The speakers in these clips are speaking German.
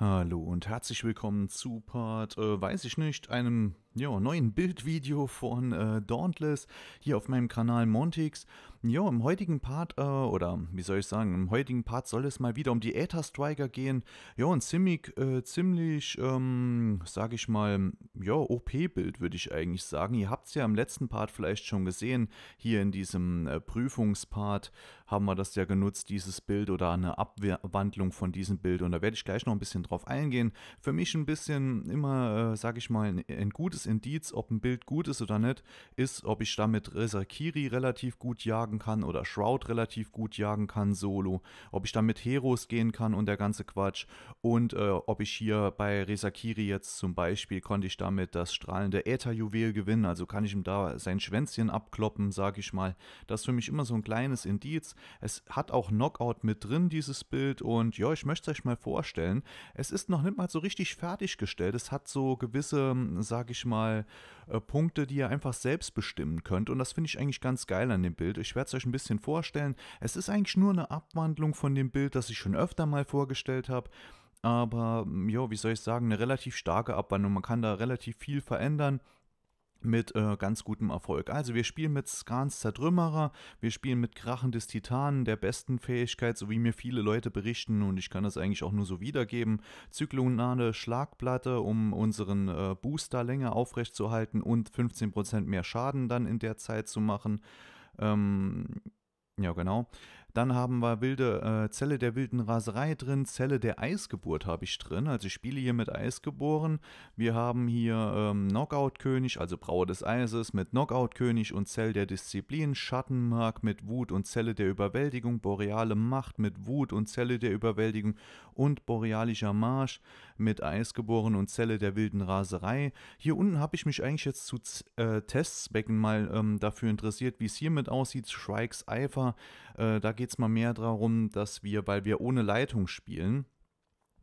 Hallo und herzlich willkommen zu Part, äh, weiß ich nicht, einem ja, neuen Bildvideo von äh, Dauntless hier auf meinem Kanal Montix. Ja, im heutigen Part, äh, oder wie soll ich sagen, im heutigen Part soll es mal wieder um die Aether Striker gehen. Ja, ein ziemlich, äh, ziemlich, ähm, sag ich mal, ja, OP-Bild würde ich eigentlich sagen. Ihr habt es ja im letzten Part vielleicht schon gesehen. Hier in diesem äh, Prüfungspart haben wir das ja genutzt, dieses Bild oder eine Abwandlung von diesem Bild. Und da werde ich gleich noch ein bisschen drauf eingehen. Für mich ein bisschen immer, äh, sag ich mal, ein, ein gutes Indiz, ob ein Bild gut ist oder nicht, ist, ob ich damit Resakiri relativ gut jagen kann oder Shroud relativ gut jagen kann solo, ob ich damit Heroes gehen kann und der ganze Quatsch und äh, ob ich hier bei Resakiri jetzt zum Beispiel konnte ich damit das strahlende Ätherjuwel gewinnen, also kann ich ihm da sein Schwänzchen abkloppen, sage ich mal. Das ist für mich immer so ein kleines Indiz. Es hat auch Knockout mit drin, dieses Bild und ja, ich möchte es euch mal vorstellen. Es ist noch nicht mal so richtig fertiggestellt. Es hat so gewisse, sage ich manchmal äh, Punkte, die ihr einfach selbst bestimmen könnt. Und das finde ich eigentlich ganz geil an dem Bild. Ich werde es euch ein bisschen vorstellen. Es ist eigentlich nur eine Abwandlung von dem Bild, das ich schon öfter mal vorgestellt habe aber ja, wie soll ich sagen, eine relativ starke Abwandlung. Man kann da relativ viel verändern mit äh, ganz gutem Erfolg. Also wir spielen mit Skans Zertrümmerer, wir spielen mit Krachen des Titanen, der besten Fähigkeit, so wie mir viele Leute berichten und ich kann das eigentlich auch nur so wiedergeben. Zyklonade Schlagplatte, um unseren äh, Boosterlänge aufrechtzuerhalten und 15% mehr Schaden dann in der Zeit zu machen. Ähm, ja, genau. Dann haben wir wilde, äh, Zelle der wilden Raserei drin, Zelle der Eisgeburt habe ich drin. Also ich spiele hier mit Eisgeboren. Wir haben hier ähm, Knockout-König, also Brauer des Eises mit Knockout-König und Zelle der Disziplin, Schattenmark mit Wut und Zelle der Überwältigung, Boreale Macht mit Wut und Zelle der Überwältigung und Borealischer Marsch mit Eisgeboren und Zelle der wilden Raserei. Hier unten habe ich mich eigentlich jetzt zu äh, Testzwecken mal ähm, dafür interessiert, wie es hiermit aussieht. Shrikes Eifer, äh, da geht es mal mehr darum, dass wir, weil wir ohne Leitung spielen,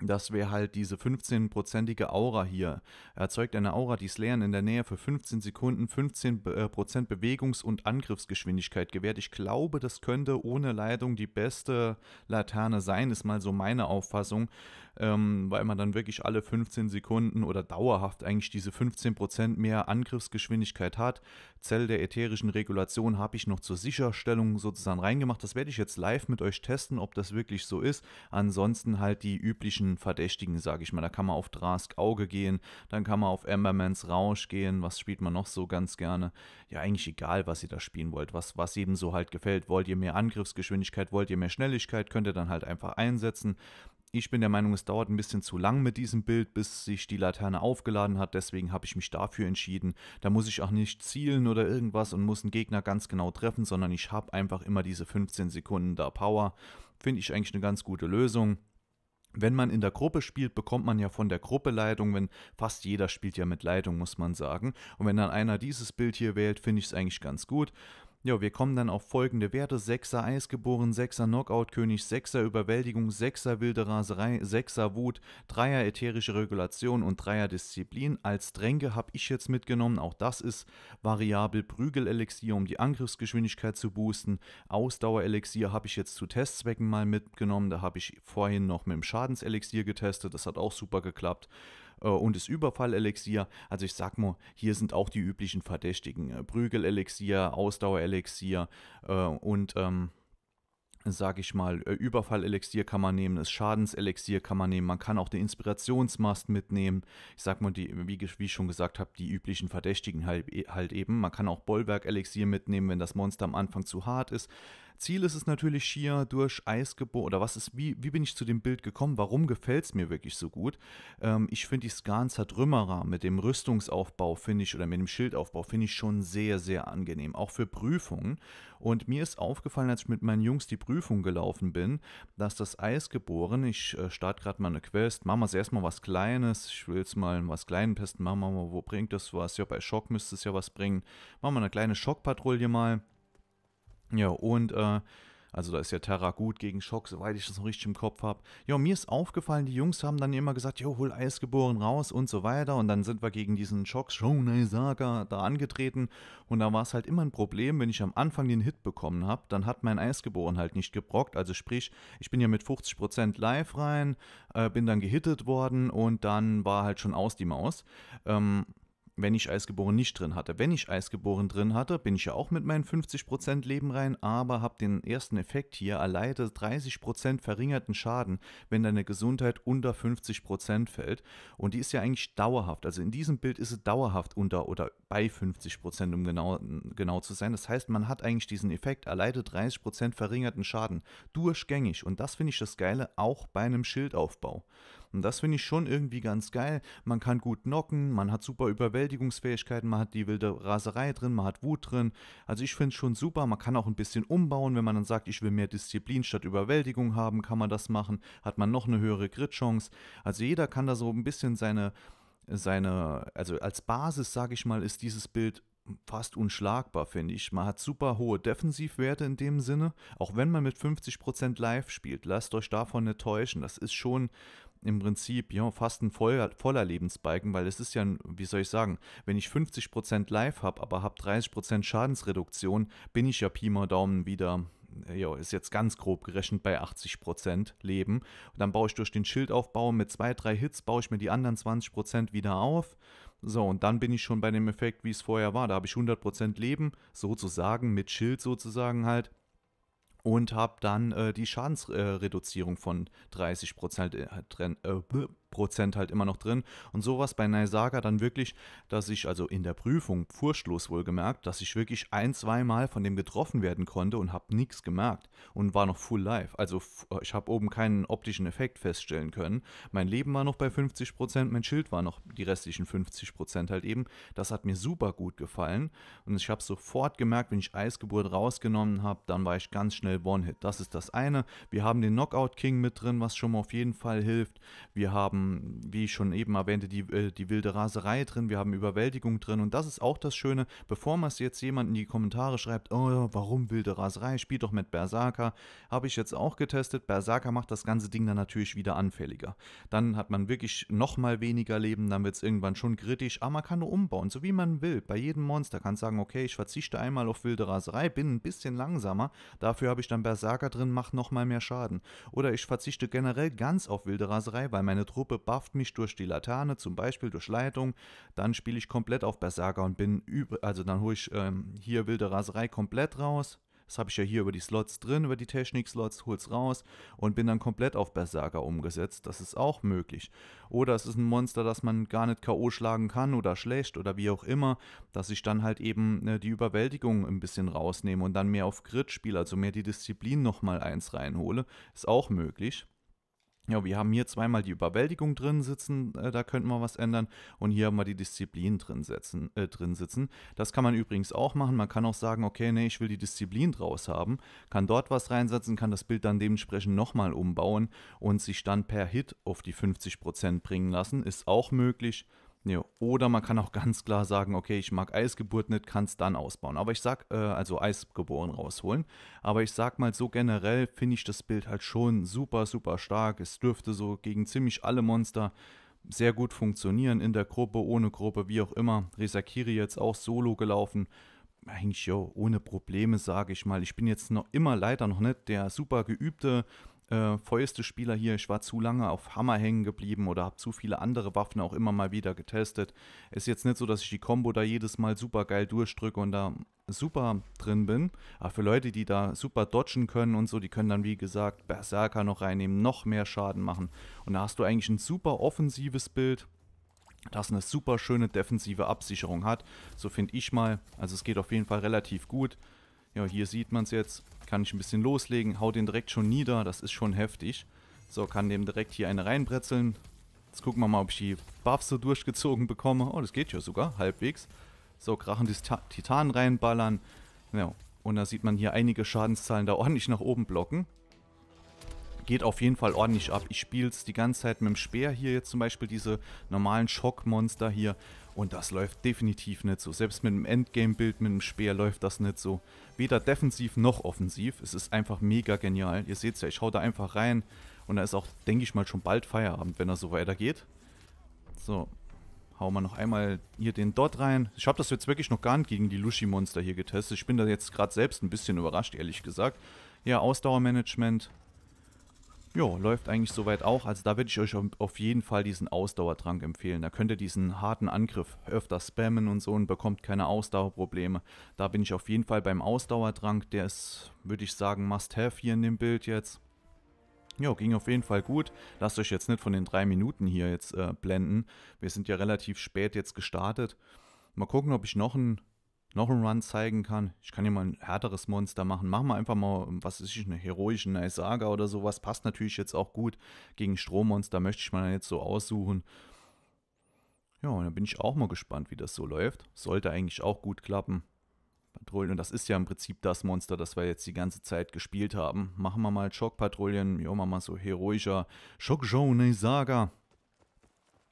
dass wir halt diese 15-prozentige Aura hier erzeugt eine Aura, die Slayern in der Nähe für 15 Sekunden 15% äh, Bewegungs- und Angriffsgeschwindigkeit gewährt. Ich glaube, das könnte ohne Leitung die beste Laterne sein, ist mal so meine Auffassung ähm, weil man dann wirklich alle 15 Sekunden oder dauerhaft eigentlich diese 15% mehr Angriffsgeschwindigkeit hat. Zell der ätherischen Regulation habe ich noch zur Sicherstellung sozusagen reingemacht. Das werde ich jetzt live mit euch testen, ob das wirklich so ist. Ansonsten halt die üblichen Verdächtigen, sage ich mal. Da kann man auf Drask Auge gehen, dann kann man auf Embermans Rausch gehen. Was spielt man noch so ganz gerne? Ja, eigentlich egal, was ihr da spielen wollt, was, was eben so halt gefällt. Wollt ihr mehr Angriffsgeschwindigkeit, wollt ihr mehr Schnelligkeit, könnt ihr dann halt einfach einsetzen. Ich bin der Meinung, es dauert ein bisschen zu lang mit diesem Bild, bis sich die Laterne aufgeladen hat. Deswegen habe ich mich dafür entschieden. Da muss ich auch nicht zielen oder irgendwas und muss einen Gegner ganz genau treffen, sondern ich habe einfach immer diese 15 Sekunden da Power. Finde ich eigentlich eine ganz gute Lösung. Wenn man in der Gruppe spielt, bekommt man ja von der Gruppe Leitung, wenn fast jeder spielt ja mit Leitung, muss man sagen. Und wenn dann einer dieses Bild hier wählt, finde ich es eigentlich ganz gut. Ja, wir kommen dann auf folgende Werte: 6er Eisgeboren, 6er Knockout-König, 6er Überwältigung, 6er wilde Raserei, 6er Wut, 3er ätherische Regulation und 3er Disziplin. Als Tränke habe ich jetzt mitgenommen, auch das ist variabel. Prügel-Elixier, um die Angriffsgeschwindigkeit zu boosten. Ausdauer-Elixier habe ich jetzt zu Testzwecken mal mitgenommen. Da habe ich vorhin noch mit dem Schadenselixier getestet, das hat auch super geklappt. Äh, und das Überfall-Elixier. Also ich sag mal, hier sind auch die üblichen Verdächtigen. Äh, Prügel-Elixier, Ausdauer-Elixier äh, und ähm, sage ich mal, Überfall-Elixier kann man nehmen, das Schadens-Elixier kann man nehmen, man kann auch den Inspirationsmast mitnehmen. Ich sag mal, die, wie, wie ich schon gesagt habe, die üblichen Verdächtigen halt, eh, halt eben. Man kann auch Bollwerk-Elixier mitnehmen, wenn das Monster am Anfang zu hart ist. Ziel ist es natürlich hier durch Eisgebot oder was ist, wie, wie bin ich zu dem Bild gekommen? Warum gefällt es mir wirklich so gut? Ähm, ich finde die Skan Zertrümmerer mit dem Rüstungsaufbau, finde ich, oder mit dem Schildaufbau, finde ich schon sehr, sehr angenehm, auch für Prüfungen. Und mir ist aufgefallen, als ich mit meinen Jungs die Prüfung gelaufen bin, dass das Eisgeboren, ich äh, starte gerade mal eine Quest, machen wir es erstmal was Kleines, ich will es mal was Kleines testen, machen wir mal, wo bringt das was? Ja, bei Schock müsste es ja was bringen. Machen wir eine kleine Schockpatrouille mal. Ja, und äh, also da ist ja Terra gut gegen Schock, soweit ich das noch richtig im Kopf habe. Ja, mir ist aufgefallen, die Jungs haben dann immer gesagt, jo, hol Eisgeboren raus und so weiter. Und dann sind wir gegen diesen Schock Shonai Saga da angetreten. Und da war es halt immer ein Problem, wenn ich am Anfang den Hit bekommen habe, dann hat mein Eisgeboren halt nicht gebrockt. Also sprich, ich bin ja mit 50% live rein, äh, bin dann gehittet worden und dann war halt schon aus die Maus. Ähm, wenn ich Eisgeboren nicht drin hatte. Wenn ich Eisgeboren drin hatte, bin ich ja auch mit meinen 50% Leben rein, aber habe den ersten Effekt hier alleine 30% verringerten Schaden, wenn deine Gesundheit unter 50% fällt. Und die ist ja eigentlich dauerhaft. Also in diesem Bild ist es dauerhaft unter oder bei 50%, um genau, genau zu sein. Das heißt, man hat eigentlich diesen Effekt alleine 30% verringerten Schaden durchgängig. Und das finde ich das Geile auch bei einem Schildaufbau. Und das finde ich schon irgendwie ganz geil. Man kann gut knocken, man hat super Überwältigungsfähigkeiten, man hat die wilde Raserei drin, man hat Wut drin. Also ich finde es schon super. Man kann auch ein bisschen umbauen, wenn man dann sagt, ich will mehr Disziplin statt Überwältigung haben, kann man das machen. Hat man noch eine höhere Crit-Chance. Also jeder kann da so ein bisschen seine seine, also als Basis, sage ich mal, ist dieses Bild fast unschlagbar, finde ich. Man hat super hohe Defensivwerte in dem Sinne, auch wenn man mit 50% live spielt. Lasst euch davon nicht täuschen. Das ist schon im Prinzip ja, fast ein voller, voller Lebensbalken, weil es ist ja, wie soll ich sagen, wenn ich 50% live habe, aber habe 30% Schadensreduktion, bin ich ja Pi mal Daumen wieder jo, ist jetzt ganz grob gerechnet bei 80% Leben. Und dann baue ich durch den Schildaufbau mit zwei, drei Hits, baue ich mir die anderen 20% wieder auf so, und dann bin ich schon bei dem Effekt, wie es vorher war. Da habe ich 100% Leben, sozusagen, mit Schild sozusagen halt. Und habe dann äh, die Schadensreduzierung äh, von 30% äh, drin, äh, Prozent halt immer noch drin. Und sowas bei Naisaga dann wirklich, dass ich also in der Prüfung furchtlos wohlgemerkt, dass ich wirklich ein, zweimal von dem getroffen werden konnte und habe nichts gemerkt und war noch full live. Also äh, ich habe oben keinen optischen Effekt feststellen können. Mein Leben war noch bei 50 Prozent, mein Schild war noch die restlichen 50 Prozent halt eben. Das hat mir super gut gefallen und ich habe sofort gemerkt, wenn ich Eisgeburt rausgenommen habe, dann war ich ganz schnell One-Hit. Das ist das eine. Wir haben den Knockout King mit drin, was schon mal auf jeden Fall hilft. Wir haben ähm, wie ich schon eben erwähnte, die, äh, die wilde Raserei drin, wir haben Überwältigung drin und das ist auch das Schöne, bevor man es jetzt jemand in die Kommentare schreibt, oh, warum wilde Raserei, spielt doch mit Berserker, habe ich jetzt auch getestet, Berserker macht das ganze Ding dann natürlich wieder anfälliger. Dann hat man wirklich nochmal weniger Leben, dann wird es irgendwann schon kritisch, aber man kann nur umbauen, so wie man will, bei jedem Monster, kann sagen, okay, ich verzichte einmal auf wilde Raserei, bin ein bisschen langsamer, dafür habe ich dann Berserker drin, macht nochmal mehr Schaden. Oder ich verzichte generell ganz auf wilde Raserei, weil meine Truppe Gruppe bufft mich durch die Laterne, zum Beispiel durch Leitung. Dann spiele ich komplett auf Berserker und bin über, also dann hole ich ähm, hier wilde Raserei komplett raus. Das habe ich ja hier über die Slots drin, über die Technik-Slots, hol's raus und bin dann komplett auf Berserker umgesetzt. Das ist auch möglich. Oder es ist ein Monster, das man gar nicht K.O. schlagen kann oder schlecht oder wie auch immer, dass ich dann halt eben äh, die Überwältigung ein bisschen rausnehme und dann mehr auf Grid spiele, also mehr die Disziplin nochmal eins reinhole. Ist auch möglich ja, wir haben hier zweimal die Überwältigung drin sitzen, äh, da könnten wir was ändern. Und hier haben wir die Disziplin drin, setzen, äh, drin sitzen. Das kann man übrigens auch machen. Man kann auch sagen, okay, nee, ich will die Disziplin draus haben, kann dort was reinsetzen, kann das Bild dann dementsprechend nochmal umbauen und sich dann per Hit auf die 50% bringen lassen. Ist auch möglich. Ja, ne, oder man kann auch ganz klar sagen, okay, ich mag Eisgeburt nicht, kann es dann ausbauen. Aber ich sag, äh, also Eisgeboren rausholen. Aber ich sag mal so generell finde ich das Bild halt schon super, super stark. Es dürfte so gegen ziemlich alle Monster sehr gut funktionieren in der Gruppe, ohne Gruppe, wie auch immer. Resakiri jetzt auch solo gelaufen. Eigentlich, yo, ohne Probleme, sage ich mal. Ich bin jetzt noch immer leider noch nicht der super geübte äh, feuerste Spieler hier, ich war zu lange auf Hammer hängen geblieben oder habe zu viele andere Waffen auch immer mal wieder getestet. Ist jetzt nicht so, dass ich die Combo da jedes Mal super geil durchdrücke und da super drin bin. Aber für Leute, die da super dodgen können und so, die können dann wie gesagt Berserker noch reinnehmen, noch mehr Schaden machen. Und da hast du eigentlich ein super offensives Bild das eine super schöne defensive Absicherung hat. So finde ich mal. Also es geht auf jeden Fall relativ gut. Ja, hier sieht man es jetzt. Kann ich ein bisschen loslegen. Hau den direkt schon nieder. Das ist schon heftig. So, kann dem direkt hier eine reinbrezeln. Jetzt gucken wir mal, ob ich die Buffs so durchgezogen bekomme. Oh, das geht ja sogar, halbwegs. So, Krachen des Ta Titan reinballern. Ja, und da sieht man hier einige Schadenszahlen da ordentlich nach oben blocken. Geht auf jeden Fall ordentlich ab. Ich spiele es die ganze Zeit mit dem Speer hier jetzt zum Beispiel, diese normalen Schockmonster hier. Und das läuft definitiv nicht so. Selbst mit dem Endgame-Bild, mit dem Speer läuft das nicht so. Weder defensiv noch offensiv. Es ist einfach mega genial. Ihr seht es ja, ich schaue da einfach rein. Und da ist auch, denke ich mal, schon bald Feierabend, wenn er so weitergeht. So, hauen wir noch einmal hier den Dot rein. Ich habe das jetzt wirklich noch gar nicht gegen die Lushi-Monster hier getestet. Ich bin da jetzt gerade selbst ein bisschen überrascht, ehrlich gesagt. Ja, Ausdauermanagement, ja, läuft eigentlich soweit auch. Also da würde ich euch auf jeden Fall diesen Ausdauertrank empfehlen. Da könnt ihr diesen harten Angriff öfter spammen und so und bekommt keine Ausdauerprobleme. Da bin ich auf jeden Fall beim Ausdauertrank. Der ist, würde ich sagen, must-have hier in dem Bild jetzt. Ja, ging auf jeden Fall gut. Lasst euch jetzt nicht von den drei Minuten hier jetzt äh, blenden. Wir sind ja relativ spät jetzt gestartet. Mal gucken, ob ich noch einen noch einen Run zeigen kann. Ich kann hier mal ein härteres Monster machen. Machen wir einfach mal, was ist ich, eine heroische Nice Saga oder sowas. Passt natürlich jetzt auch gut. Gegen Strommonster möchte ich mal jetzt so aussuchen. Ja, und dann bin ich auch mal gespannt, wie das so läuft. Sollte eigentlich auch gut klappen. Patrouillen, und das ist ja im Prinzip das Monster, das wir jetzt die ganze Zeit gespielt haben. Machen wir mal Schockpatrouillen, jo, machen wir mal so heroischer Schockjourney Saga.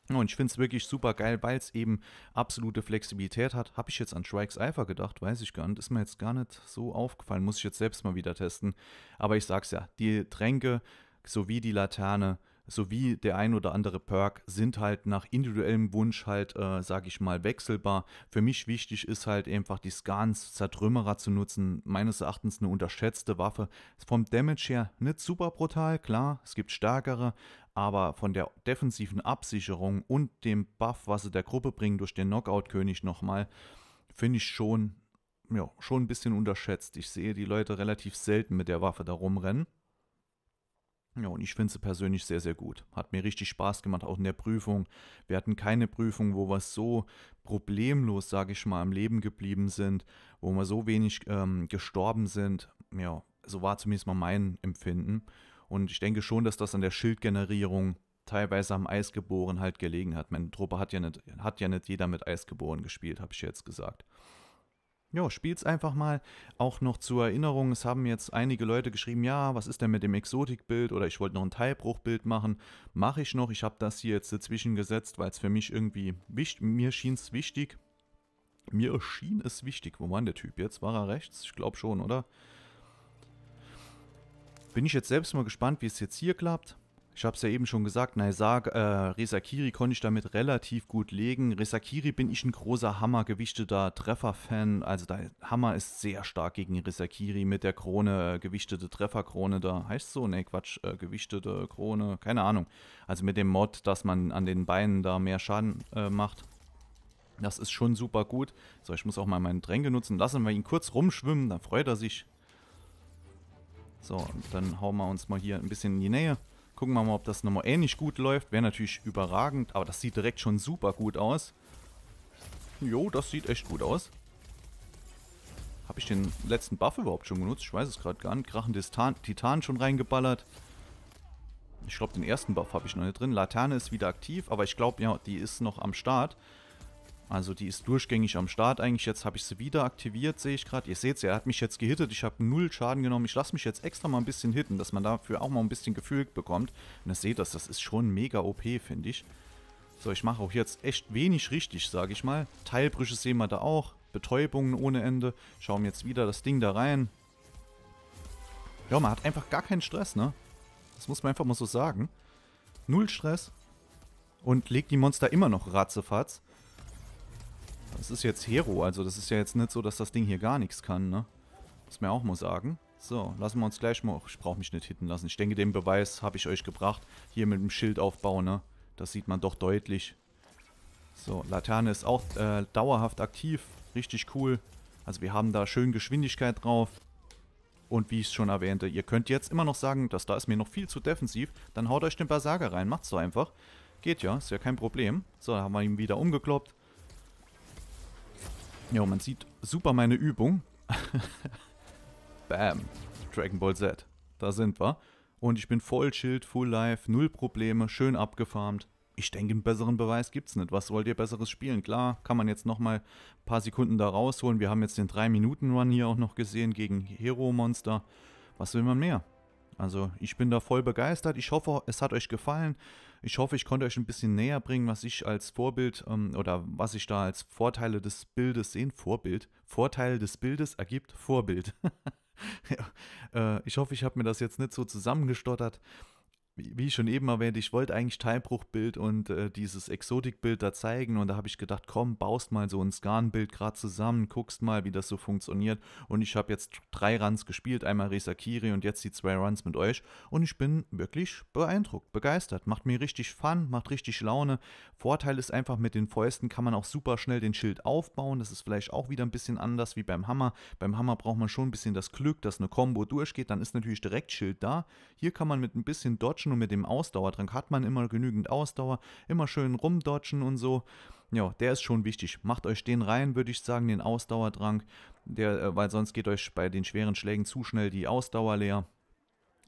Und ich finde es wirklich super geil, weil es eben absolute Flexibilität hat. Habe ich jetzt an Strikes Alpha gedacht, weiß ich gar nicht. Ist mir jetzt gar nicht so aufgefallen. Muss ich jetzt selbst mal wieder testen. Aber ich sag's ja, die Tränke sowie die Laterne sowie der ein oder andere Perk sind halt nach individuellem Wunsch halt, äh, sage ich mal, wechselbar. Für mich wichtig ist halt einfach die Scans, Zertrümmerer zu nutzen. Meines Erachtens eine unterschätzte Waffe. Vom Damage her nicht super brutal, klar, es gibt stärkere, aber von der defensiven Absicherung und dem Buff, was sie der Gruppe bringen durch den Knockout-König nochmal, finde ich schon, ja, schon ein bisschen unterschätzt. Ich sehe die Leute relativ selten mit der Waffe da rumrennen. Ja, und ich finde sie persönlich sehr, sehr gut. Hat mir richtig Spaß gemacht, auch in der Prüfung. Wir hatten keine Prüfung, wo wir so problemlos, sage ich mal, am Leben geblieben sind, wo wir so wenig ähm, gestorben sind. Ja, so war zumindest mal mein Empfinden. Und ich denke schon, dass das an der Schildgenerierung teilweise am Eis geboren halt gelegen hat. Meine Truppe hat ja nicht, hat ja nicht jeder mit Eis geboren gespielt, habe ich jetzt gesagt. Ja, spiel's einfach mal. Auch noch zur Erinnerung, es haben jetzt einige Leute geschrieben, ja, was ist denn mit dem Exotikbild oder ich wollte noch ein Teilbruchbild machen. Mache ich noch, ich habe das hier jetzt dazwischen gesetzt, weil es für mich irgendwie wichtig, mir schien es wichtig. Mir erschien es wichtig. Wo war denn der Typ jetzt? War er rechts? Ich glaube schon, oder? Bin ich jetzt selbst mal gespannt, wie es jetzt hier klappt. Ich habe es ja eben schon gesagt, Naisag, äh, Resakiri konnte ich damit relativ gut legen. Resakiri bin ich ein großer Hammer-gewichteter Treffer-Fan. Also der Hammer ist sehr stark gegen Resakiri mit der Krone, äh, gewichtete Trefferkrone da. Heißt so? Ne, Quatsch, äh, gewichtete Krone, keine Ahnung. Also mit dem Mod, dass man an den Beinen da mehr Schaden äh, macht. Das ist schon super gut. So, ich muss auch mal meinen Tränke nutzen. Lassen wir ihn kurz rumschwimmen, dann freut er sich. So, dann hauen wir uns mal hier ein bisschen in die Nähe. Gucken wir mal, ob das nochmal ähnlich gut läuft. Wäre natürlich überragend, aber das sieht direkt schon super gut aus. Jo, das sieht echt gut aus. Habe ich den letzten Buff überhaupt schon genutzt? Ich weiß es gerade gar nicht. Krachen Titan schon reingeballert. Ich glaube, den ersten Buff habe ich noch nicht drin. Laterne ist wieder aktiv, aber ich glaube, ja, die ist noch am Start. Also die ist durchgängig am Start eigentlich. Jetzt habe ich sie wieder aktiviert, sehe ich gerade. Ihr seht sie, er hat mich jetzt gehittet. Ich habe null Schaden genommen. Ich lasse mich jetzt extra mal ein bisschen hitten, dass man dafür auch mal ein bisschen Gefühl bekommt. Und ihr seht das, das ist schon mega OP, finde ich. So, ich mache auch jetzt echt wenig richtig, sage ich mal. Teilbrüche sehen wir da auch. Betäubungen ohne Ende. Schauen wir jetzt wieder das Ding da rein. Ja, man hat einfach gar keinen Stress, ne? Das muss man einfach mal so sagen. Null Stress. Und legt die Monster immer noch ratzefatz. Das ist jetzt Hero, also das ist ja jetzt nicht so, dass das Ding hier gar nichts kann, ne? Muss man ja auch mal sagen. So, lassen wir uns gleich mal... Ich brauche mich nicht hitten lassen. Ich denke, den Beweis habe ich euch gebracht. Hier mit dem Schildaufbau, ne? Das sieht man doch deutlich. So, Laterne ist auch äh, dauerhaft aktiv. Richtig cool. Also wir haben da schön Geschwindigkeit drauf. Und wie ich es schon erwähnte, ihr könnt jetzt immer noch sagen, dass da ist mir noch viel zu defensiv. Dann haut euch den Berserker rein. Macht's so einfach. Geht ja, ist ja kein Problem. So, da haben wir ihn wieder umgekloppt. Jo, man sieht super meine Übung. Bam. Dragon Ball Z. Da sind wir. Und ich bin voll Schild, Full Life, null Probleme, schön abgefarmt. Ich denke, einen besseren Beweis gibt es nicht. Was wollt ihr besseres spielen? Klar, kann man jetzt nochmal ein paar Sekunden da rausholen. Wir haben jetzt den 3-Minuten-Run hier auch noch gesehen gegen Hero-Monster. Was will man mehr? Also, ich bin da voll begeistert. Ich hoffe, es hat euch gefallen. Ich hoffe, ich konnte euch ein bisschen näher bringen, was ich als Vorbild ähm, oder was ich da als Vorteile des Bildes sehen. Vorbild. Vorteile des Bildes ergibt Vorbild. ja, äh, ich hoffe, ich habe mir das jetzt nicht so zusammengestottert wie ich schon eben erwähnt, ich wollte eigentlich Teilbruchbild und äh, dieses Exotikbild da zeigen und da habe ich gedacht, komm, baust mal so ein Scan-Bild gerade zusammen, guckst mal, wie das so funktioniert und ich habe jetzt drei Runs gespielt, einmal Resakiri und jetzt die zwei Runs mit euch und ich bin wirklich beeindruckt, begeistert, macht mir richtig Fun, macht richtig Laune. Vorteil ist einfach, mit den Fäusten kann man auch super schnell den Schild aufbauen, das ist vielleicht auch wieder ein bisschen anders wie beim Hammer. Beim Hammer braucht man schon ein bisschen das Glück, dass eine Combo durchgeht, dann ist natürlich direkt Schild da. Hier kann man mit ein bisschen Dodge Dodgen und mit dem Ausdauertrank hat man immer genügend Ausdauer, immer schön rumdodgen und so. Ja, der ist schon wichtig. Macht euch den rein, würde ich sagen, den Ausdauertrank, der, äh, weil sonst geht euch bei den schweren Schlägen zu schnell die Ausdauer leer.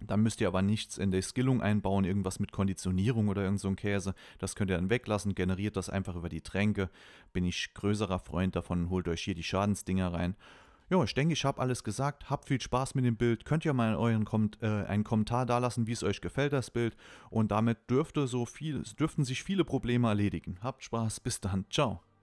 Dann müsst ihr aber nichts in der Skillung einbauen, irgendwas mit Konditionierung oder irgend so ein Käse. Das könnt ihr dann weglassen, generiert das einfach über die Tränke. Bin ich größerer Freund davon, holt euch hier die Schadensdinger rein ja, ich denke, ich habe alles gesagt. Habt viel Spaß mit dem Bild. Könnt ihr mal euren Kom äh, einen Kommentar da lassen, wie es euch gefällt, das Bild. Und damit dürfte so viel, dürften sich viele Probleme erledigen. Habt Spaß, bis dann. Ciao.